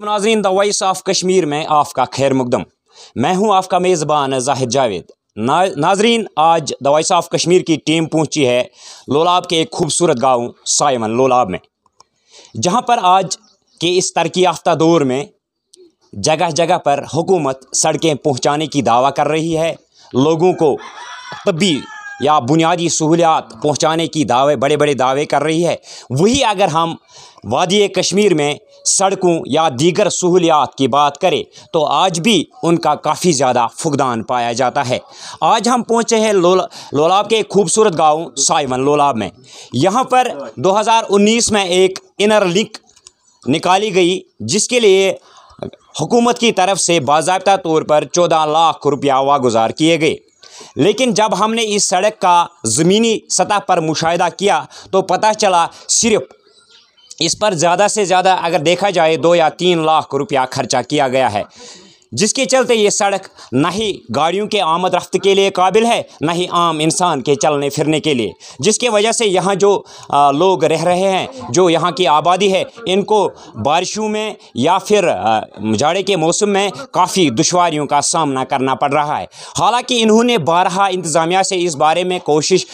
नाजरीन the voice of Kashmir में आपका खैर मुकदम मैं हूं आपका मेज़बान जाहिद जावेद ना, नाजरीन आज द वॉइस ऑफ कश्मीर की टीम पहुंची है लोलाब के एक खूबसूरत गांव साइमन लोलाब में जहां पर आज के इस तरक्की याफ्ता दौर में जगह जगह पर हुकूमत सड़कें पहुंचाने की दावा कर रही है लोगों को तबी या बुनियादी सहूलियात पहुँचाने की दावे बड़े बड़े दावे कर रही है वही अगर हम वादी कश्मीर में सड़कों या दीगर सहूलियात की बात करें तो आज भी उनका काफ़ी ज़्यादा फुकदान पाया जाता है आज हम पहुँचे हैं लोला लोलाब के खूबसूरत गांव साइवन लोलाब में यहाँ पर 2019 में एक इनर लिंक निकाली गई जिसके लिए हुकूमत की तरफ से बाबा तौर पर चौदह लाख रुपया वागुजार किए गए लेकिन जब हमने इस सड़क का ज़मीनी सतह पर मुशाह किया तो पता चला सिर्फ इस पर ज़्यादा से ज़्यादा अगर देखा जाए दो या तीन लाख रुपया खर्चा किया गया है जिसके चलते ये सड़क न ही गाड़ियों के आमद रफ्त के लिए काबिल है न ही आम इंसान के चलने फिरने के लिए जिसके वजह से यहाँ जो आ, लोग रह रहे हैं जो यहाँ की आबादी है इनको बारिशों में या फिर जाड़े के मौसम में काफ़ी दुशारियों का सामना करना पड़ रहा है हालांकि इन्होंने बारहा इंतज़ामिया से इस बारे में कोशिश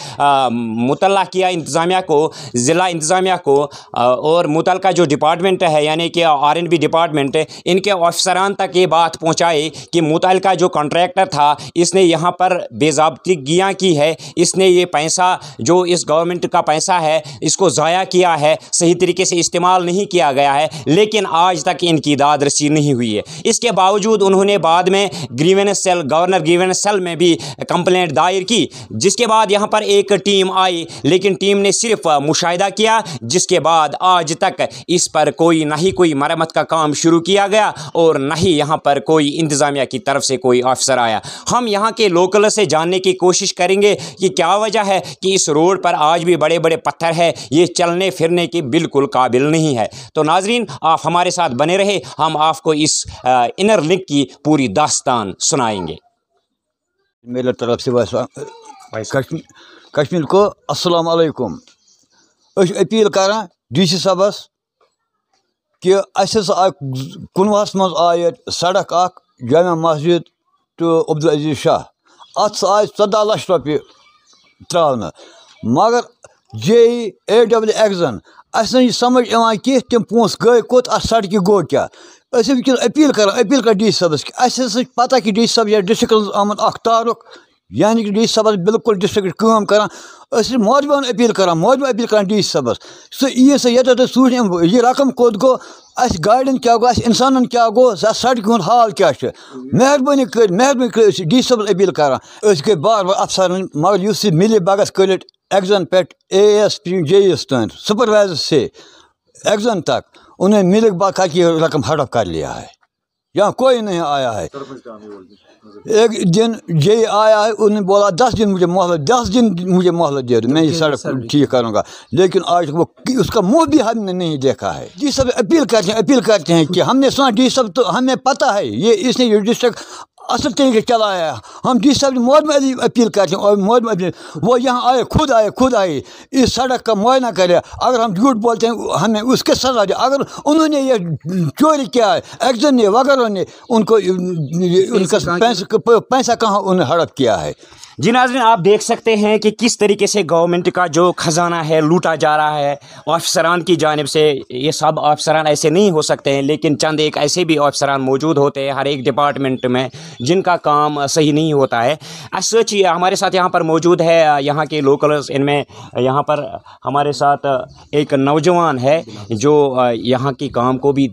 मुतल किया इंतज़ामिया को ज़िला इंतज़ामिया को आ, और मुतल जो डिपार्टमेंट है यानी कि आर डिपार्टमेंट इनके अफसरान तक ये बात पहुंचाए कि मुतल का जो कॉन्ट्रैक्टर था इसने यहाँ पर बेजाबतिगियाँ की है इसने ये पैसा जो इस गवर्नमेंट का पैसा है इसको ज़ाया किया है सही तरीके से इस्तेमाल नहीं किया गया है लेकिन आज तक इनकी रसी नहीं हुई है इसके बावजूद उन्होंने बाद में grievance cell governor grievance cell में भी कंप्लेंट दायर की जिसके बाद यहाँ पर एक टीम आई लेकिन टीम ने सिर्फ मुशाहिदा किया जिसके बाद आज तक इस पर कोई ना ही कोई मरम्मत का काम शुरू किया गया और ना ही यहाँ पर कोई कोई इंतज़ामिया की तरफ से कोई ऑफिसर आया हम यहाँ के लोकल से जानने की कोशिश करेंगे कि क्या वजह है कि इस रोड पर आज भी बड़े बड़े पत्थर है ये चलने फिरने के बिल्कुल काबिल नहीं है तो नाजरीन आप हमारे साथ बने रहे हम आपको इस इनर लिंक की पूरी दास्तान सुनाएंगे मेरे तरफ से कश्मीर को असलकुम अपील कर डी सी साहबस کہِ اَسہِ ہسا آے کُنوُہَس منٛز آے ییٚتہِ سڑک اَکھ جامع مسجد ٹُو عبدالعزیٖز شاہ اَتھ سا آے ژۄداہ لَچھ رۄپیہِ ترٛاونہٕ مگر جے ای اے ڈبلِیو اٮ۪کزَن اَسہِ نہٕ یہِ سَمٕجھ یِوان کینٛہہ تِم پونٛسہٕ گٔے کوٚت اَتھ سڑکہِ گوٚو کیٛاہ أسۍ ٲسۍ وٕنۍکٮ۪نَس أپیٖل کَران أپیٖل کَر ڈی سی صٲبَس کہِ اَسہِ ہَسا چھِ پَتہ کہِ ڈی سی صٲب چھِ ڈِسٹِرٛکَس منٛز آمُت اَکھ تعارُک یعنی کہِ ڈی سی صٲبَس بِلکُل ڈِسٹِرٛکٕچ کٲم کَران أسۍ چھِ موجبان أپیٖل کَران موجبہٕ أپیٖل کَران ڈی سی صٲبَس سُہ یی سا ییٚتٮ۪تھ تُہۍ سوٗزِو یہِ رقم کوٚت گوٚو اَسہِ گاڑٮ۪ن کیٛاہ گوٚو اَسہِ اِنسانَن کیٛاہ گوٚو اَسہِ سڑکہِ ہُنٛد حال کیٛاہ چھُ مہربٲنی کٔرِتھ مہربٲنی کٔرِتھ أسۍ چھِ ڈی سی صٲبَس أپیٖل کَران أسۍ گٔے بار بار اَفسَرَن مگر یُس یہِ مِلہِ بَگَس کٔرِتھ ایٚگزَن پٮ۪ٹھ A S P J S تانۍ سُپروایزر سے ایٚگزَن تک उन्हें मिल्क बाखा की रकम हड़प कर लिया है यहाँ कोई नहीं आया है एक दिन जय आया है उसने बोला दस दिन मुझे मोहलत दस दिन मुझे मोहलत दे दो मैं ये सड़क ठीक करूँगा लेकिन आज वो उसका मुँह भी हमने नहीं देखा है जी सब अपील करते हैं अपील करते हैं कि हमने सुना डी सब तो हमें पता है ये इसने ये डिस्ट्रिक्ट असल तरीके चलाया हम जिस सब मौलम अली अपील करते हैं और अपील वो यहाँ आए खुद आए खुद आए इस सड़क का मुआयना करे अगर हम झूठ बोलते हैं हमें उसके सजा दे अगर उन्होंने ये चोरी किया है एक्जन ने वगैरह ने उनको उनका पैसा कहाँ उन्हें हड़प किया है जी नाजरीन आप देख सकते हैं कि किस तरीके से गवर्नमेंट का जो ख़जाना है लूटा जा रहा है अफसरान की जानब से ये सब अफसरान ऐसे नहीं हो सकते हैं लेकिन चंद एक ऐसे भी ऑफिसरान मौजूद होते हैं हर एक डिपार्टमेंट में जिनका काम सही नहीं होता है सच हमारे साथ यहाँ पर मौजूद है यहाँ के लोकल इनमें यहाँ पर हमारे साथ एक नौजवान है जो यहाँ के काम को भी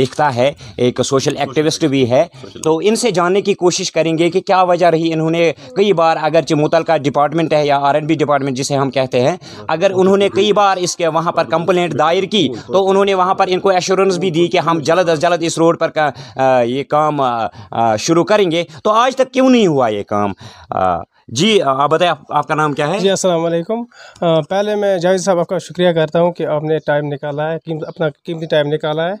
देखता है एक सोशल एक्टिविस्ट भी है तो इनसे जानने की कोशिश करेंगे कि क्या वजह रही इन्होंने कई बार अगर जो मुतलका डिपार्टमेंट है या आर डिपार्टमेंट जिसे हम कहते हैं अगर उन्होंने कई बार इसके वहाँ पर कंप्लेंट दायर की तो उन्होंने वहाँ पर इनको एश्योरेंस भी दी कि हम जल्द अज जल्द इस रोड पर का आ, ये काम शुरू करेंगे तो आज तक क्यों नहीं हुआ ये काम जी आप बताएं आप, आपका नाम क्या है जी असल पहले मैं जावेद साहब आपका शुक्रिया करता हूँ कि आपने टाइम निकाला है कीम, अपना कीमती टाइम निकाला है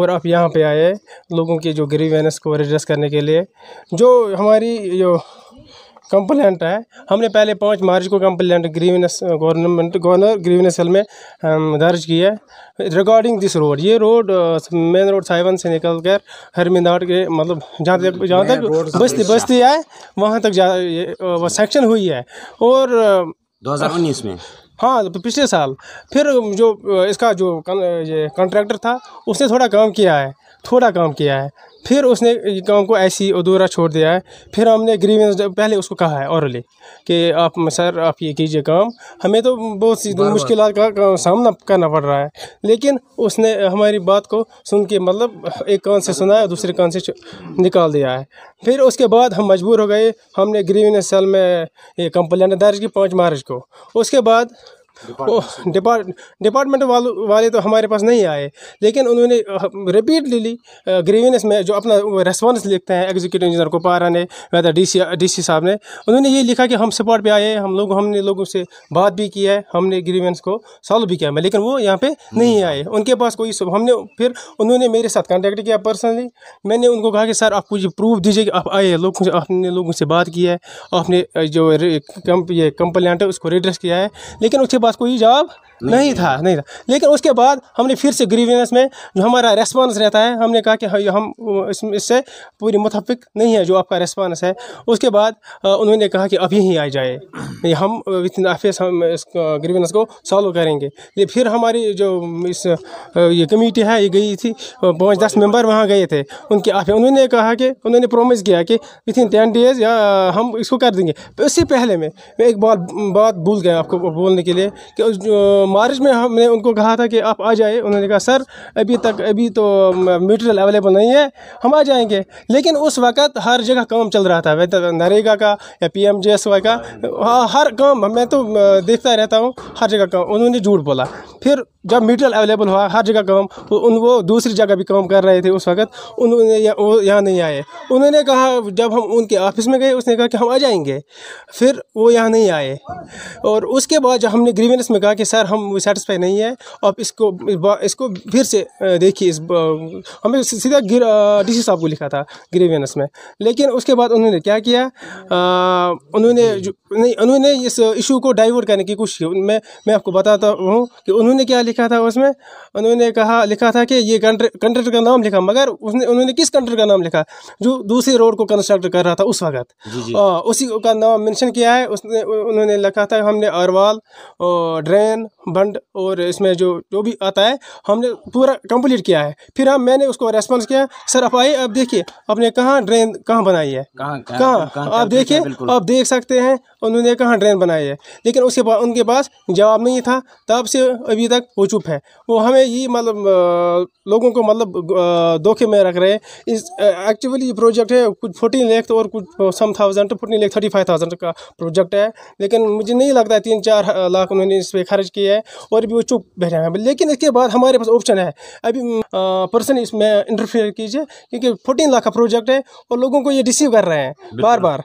और आप यहाँ पे आए लोगों की जो ग्रीवेनेस को रिड्रेस करने के लिए जो हमारी जो कंप्लेंट है हमने पहले पाँच मार्च को complaint grievance government governor grievance हल में दर्ज की है रिगार्डिंग दिस रोड ये रोड मेन रोड साइवन से निकल कर हरमिंदाट के मतलब जहाँ तक जहाँ तक बस्ती बस्ती है वहाँ तक जा सेक्शन हुई है और उन्नीस में हाँ तो पिछले साल फिर जो इसका जो कं, कॉन्ट्रैक्टर था उसने थोड़ा काम किया है थोड़ा काम किया है फिर उसने काम को ऐसे ही अधूरा छोड़ दिया है फिर हमने ग्रीवेंस पहले उसको कहा है औरली कि आप सर आप ये कीजिए काम हमें तो बहुत सी मुश्किल का, का सामना करना पड़ रहा है लेकिन उसने हमारी बात को सुन के मतलब एक कान से सुना है दूसरे कान से निकाल दिया है फिर उसके बाद हम मजबूर हो गए हमने ग्रीवेंस सेल में ये कंप्लेंट दर्ज की पाँच मार्च को उसके बाद डिपार्टमेंट वालों वाले तो हमारे पास नहीं आए लेकिन उन्होंने रिपीटली ग्रीवेंस में जो अपना रेस्पॉन्स लिखते हैं एग्जीक्यूटिव इंजीनियर कुपारा ने वैदा डी सी डी सी साहब ने उन्होंने ये लिखा कि हम स्पॉट पे आए हम लोग हमने लोगों से बात भी की है हमने ग्रीवेंस को सॉल्व भी किया है लेकिन वो यहाँ पर नहीं हम्म। आए उनके पास कोई हमने फिर उन्होंने मेरे साथ कॉन्टेक्ट किया पर्सनली मैंने उनको कहा कि सर आप कुछ प्रूफ दीजिए कि आप आए लोगों से आपने लोगों से बात की है आपने जो ये कंप्लेंट है उसको रिड्रेस किया है लेकिन उसके पास कोई जवाब नहीं, नहीं था नहीं था लेकिन उसके बाद हमने फिर से ग्रीविनेस में जो हमारा रेस्पॉन्स रहता है हमने कहा कि हाँ, हम इससे पूरी मुतफिक नहीं है जो आपका रेस्पॉन्स है उसके बाद उन्होंने कहा कि अभी ही आ जाए हम विद इन ऑफिस हम इस ग्रीविनेस को सॉल्व करेंगे ये फिर हमारी जो इस ये कमेटी है ये गई थी पाँच दस मेम्बर वहाँ गए थे उनके ऑफिस उन्होंने कहा कि उन्होंने प्रोमिस किया कि विद इन टेन डेज या हम इसको कर देंगे इससे पहले में मैं एक बात बात भूल गया आपको बोलने के लिए कि मार्च में हमने उनको कहा था कि आप आ जाए उन्होंने कहा सर अभी तक अभी तो मटेरियल अवेलेबल नहीं है हम आ जाएंगे लेकिन उस वक्त हर जगह काम चल रहा था वैसे तो नरेगा का या P M J S Y का हाँ, हर काम मैं तो देखता रहता हूँ हर जगह काम उन्होंने झूठ बोला फिर जब मटेरियल अवेलेबल हुआ हर जगह काम तो उन वो दूसरी जगह भी काम कर रहे थे उस वक्त उन्होंने वो यहाँ नहीं आए उन्होंने कहा जब हम उनके ऑफिस में गए उसने कहा कि हम आ जाएंगे फिर वो यहाँ नहीं आए और उसके बाद जब हमने ग्रीवेंस में कहा कि सर हम हम सेटिस्फाई नहीं है अब इसको इसको फिर से देखिए इस हमें सीधा गिर डी साहब को लिखा था ग्रीवियंस में लेकिन उसके बाद उन्होंने क्या किया उन्होंने नहीं उन्होंने इस इशू को डाइवर्ट करने की कोशिश की मैं मैं आपको बताता हूँ कि उन्होंने क्या लिखा था उसमें उन्होंने कहा लिखा था कि ये कंट्रेक्टर का नाम लिखा मगर उसने उन्होंने किस कंट्रेक्टर का नाम लिखा जो दूसरे रोड को कंस्ट्रक्ट कर रहा था उस वक्त उसी का नाम मेंशन किया है उसने उन्होंने लिखा था हमने अरवाल ड्रेन बंड और इसमें जो जो भी आता है हमने पूरा कंप्लीट किया है फिर हम मैंने उसको रेस्पॉन्स किया सर आप आइए आप देखिए आपने कहाँ ड्रेन कहाँ बनाई है कहाँ कहाँ आप देखिए आप देख सकते हैं उन्होंने कहाँ ड्रेन बनाई है लेकिन उसके बाद उनके पास जवाब नहीं था तब से अभी तक वो चुप है वो हमें ये मतलब लोगों को मतलब धोखे में रख रहे हैं इस एक्चुअली ये प्रोजेक्ट है कुछ फोर्टीन लेख और कुछ some thousand fourteen lakh thirty five thousand का प्रोजेक्ट है लेकिन मुझे नहीं लगता है तीन चार लाख उन्होंने इस पर खर्च किया है है और भी वो चुप बैठे हैं लेकिन इसके बाद हमारे पास ऑप्शन है अभी पर्सन इसमें इंटरफेयर कीजिए क्योंकि फोर्टीन लाख का प्रोजेक्ट है और लोगों को ये रिसीव कर रहे हैं बार बार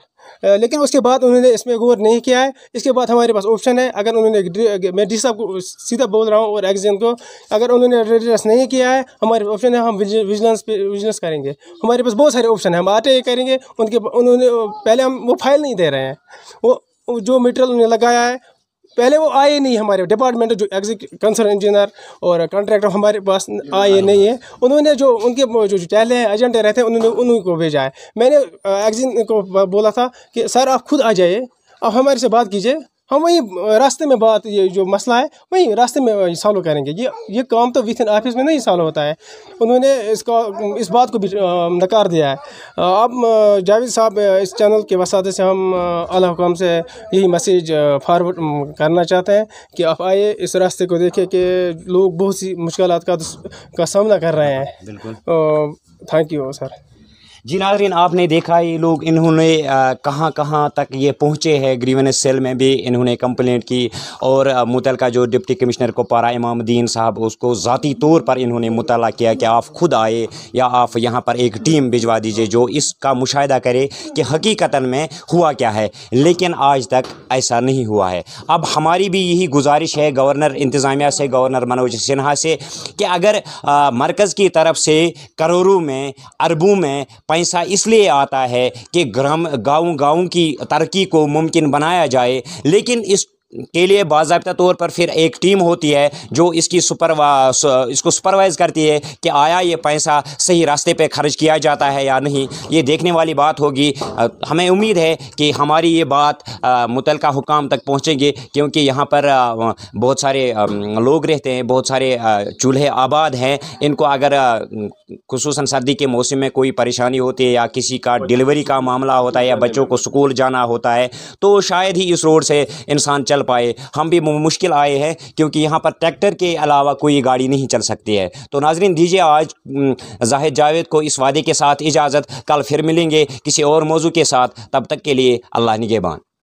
लेकिन उसके बाद उन्होंने इसमें गौर नहीं किया है इसके बाद हमारे पास ऑप्शन है अगर उन्होंने मैं डी साहब को सीधा बोल रहा हूँ और एग्जैन को अगर उन्होंने रेडियस नहीं किया है हमारे ऑप्शन है हम विजिलेंस पे विजिलेंस करेंगे हमारे पास बहुत सारे ऑप्शन हैं हम आते ही करेंगे उनके उन्होंने पहले हम वो फाइल नहीं दे रहे हैं वो जो मटेरियल उन्हें लगाया है पहले वो आए नहीं हमारे डिपार्टमेंट जो कंसर्न इंजीनियर और कॉन्ट्रैक्टर हमारे पास तो आए नहीं है उन्होंने जो उनके जो टहले हैं एजेंट रहते हैं उन्होंने उन्हीं को भेजा है मैंने एग्जिन को बोला था कि सर आप खुद आ जाइए आप हमारे से बात कीजिए हम वही रास्ते में बात ये जो मसला है वही रास्ते में सॉल्व करेंगे ये ये काम तो विथ इन ऑफिस में नहीं सॉल्व होता है उन्होंने इसका इस बात को भी नकार दिया है अब जावेद साहब इस चैनल के वसादे से हम अलाकाम हुकाम से यही मैसेज फारवर्ड करना चाहते हैं कि आप आइए इस रास्ते को देखें कि लोग बहुत सी मुश्किल का का सामना कर रहे हैं बिल्कुल थैंक यू सर जी नाजरीन आपने देखा ये लोग इन्होंने कहाँ कहाँ तक ये पहुँचे हैं ग्रीवन सेल में भी इन्होंने कंप्लेंट की और मुतल जो डिप्टी कमिश्नर को पारा इमामुद्दीन साहब उसको ज़ाती तौर पर इन्होंने मुताल किया कि आप खुद आए या आप यहाँ पर एक टीम भिजवा दीजिए जो इसका मुशाह करे कि हकीकता में हुआ क्या है लेकिन आज तक ऐसा नहीं हुआ है अब हमारी भी यही गुजारिश है गवर्नर इंतज़ामिया से गवर्नर मनोज सिन्हा से कि अगर मरकज़ की तरफ से करोड़ों में अरबों में पैसा इसलिए आता है कि ग्राम गाँव गाँव की तरक्की को मुमकिन बनाया जाए लेकिन इस के लिए बाबा तौर पर फिर एक टीम होती है जो इसकी सुपरवा इसको सुपरवाइज़ करती है कि आया ये पैसा सही रास्ते पे खर्च किया जाता है या नहीं ये देखने वाली बात होगी हमें उम्मीद है कि हमारी ये बात मुतल हुकाम तक पहुँचेंगे क्योंकि यहाँ पर बहुत सारे लोग रहते हैं बहुत सारे चूल्हे आबाद हैं इनको अगर खसूस सर्दी के मौसम में कोई परेशानी होती है या किसी का डिलीवरी का मामला होता है या बच्चों को स्कूल जाना होता है तो शायद ही इस रोड से इंसान चल पाए हम भी मुश्किल आए हैं क्योंकि यहाँ पर ट्रैक्टर के अलावा कोई गाड़ी नहीं चल सकती है तो नाजरीन दीजिए आज जाहिद जावेद को इस वादे के साथ इजाज़त कल फिर मिलेंगे किसी और मौजू के साथ तब तक के लिए अल्लाह निगेबान